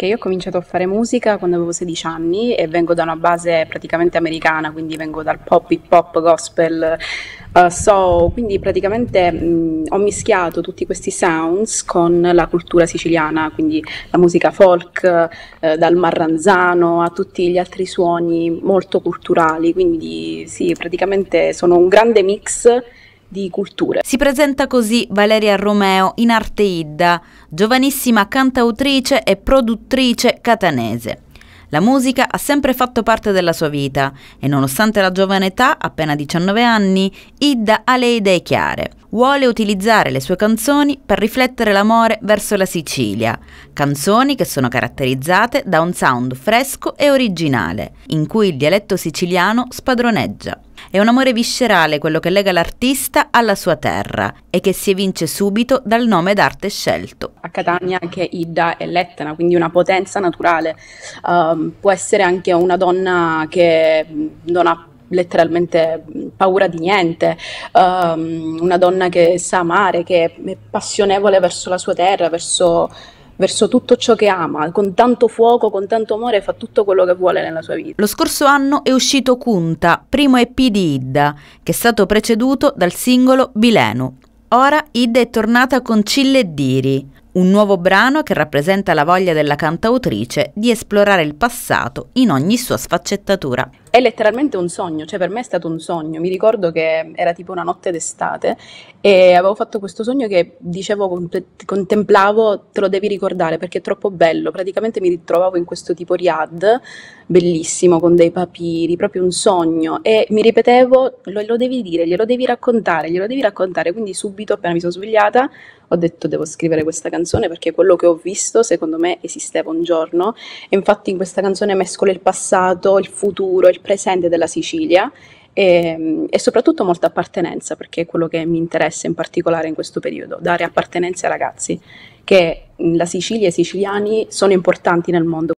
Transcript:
che io ho cominciato a fare musica quando avevo 16 anni e vengo da una base praticamente americana, quindi vengo dal pop, hip hop, gospel, uh, eh, so, quindi praticamente mh, mm, ho mischiato tutti questi sounds con la cultura siciliana, quindi la musica folk, uh, dal marranzano a tutti gli altri suoni molto culturali, quindi sì, praticamente sono un grande mix di culture. Si presenta così Valeria Romeo in Arte Idda, giovanissima cantautrice e produttrice catanese. La musica ha sempre fatto parte della sua vita e nonostante la giovane età, appena 19 anni, Idda ha le idee chiare. Vuole utilizzare le sue canzoni per riflettere l'amore verso la Sicilia, canzoni che sono caratterizzate da un sound fresco e originale, in cui il dialetto siciliano spadroneggia. È un amore viscerale quello che lega l'artista alla sua terra e che si evince subito dal nome d'arte scelto. A Catania anche Ida è l'Etna, quindi una potenza naturale. Um, può essere anche una donna che non ha letteralmente paura di niente, um, una donna che sa amare, che è passionevole verso la sua terra, verso verso tutto ciò che ama, con tanto fuoco, con tanto amore fa tutto quello che vuole nella sua vita. Lo scorso anno è uscito Kunta, primo EP di Idda, che è stato preceduto dal singolo Bilenu. Ora Idda è tornata con Cille Diri, un nuovo brano che rappresenta la voglia della cantautrice di esplorare il passato in ogni sua sfaccettatura. È letteralmente un sogno, cioè per me è stato un sogno. Mi ricordo che era tipo una notte d'estate e avevo fatto questo sogno che dicevo, contemplavo, te lo devi ricordare perché è troppo bello. Praticamente mi ritrovavo in questo tipo riad bellissimo con dei papiri, proprio un sogno e mi ripetevo lo, lo devi dire, glielo devi raccontare, glielo devi raccontare. Quindi subito appena mi sono svegliata ho detto devo scrivere questa canzone canzone perché quello che ho visto secondo me esisteva un giorno e infatti in questa canzone mescola il passato, il futuro, il presente della Sicilia e, ehm, e, soprattutto molta appartenenza, perché è quello che mi interessa in particolare in questo periodo, dare appartenenza ai ragazzi, che la Sicilia e i siciliani sono importanti nel mondo.